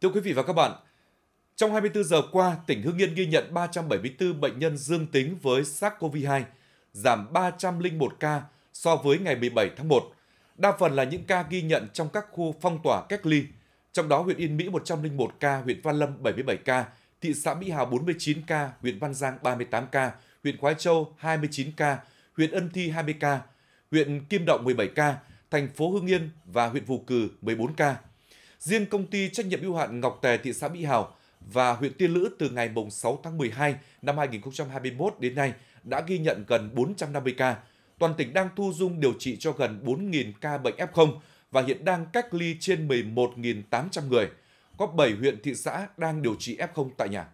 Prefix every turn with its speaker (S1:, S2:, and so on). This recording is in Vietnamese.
S1: Thưa quý vị và các bạn, trong 24 giờ qua, tỉnh Hưng Yên ghi nhận 374 bệnh nhân dương tính với SARS-CoV-2, giảm 301 ca so với ngày 17 tháng 1. Đa phần là những ca ghi nhận trong các khu phong tỏa cách ly, trong đó huyện Yên Mỹ 101 ca, huyện Văn Lâm 77 ca, thị xã Mỹ Hào 49 ca, huyện Văn Giang 38 ca, huyện Khói Châu 29 ca, huyện Ân Thi 20 ca, huyện Kim Động 17 ca, thành phố Hưng Yên và huyện Phù Cừ 14 ca. Riêng công ty trách nhiệm hữu hạn Ngọc Tè thị xã Mỹ Hào và huyện Tiên Lữ từ ngày 6 tháng 12 năm 2021 đến nay đã ghi nhận gần 450 ca. Toàn tỉnh đang thu dung điều trị cho gần 4.000 ca bệnh F0 và hiện đang cách ly trên 11.800 người. Có 7 huyện thị xã đang điều trị F0 tại nhà.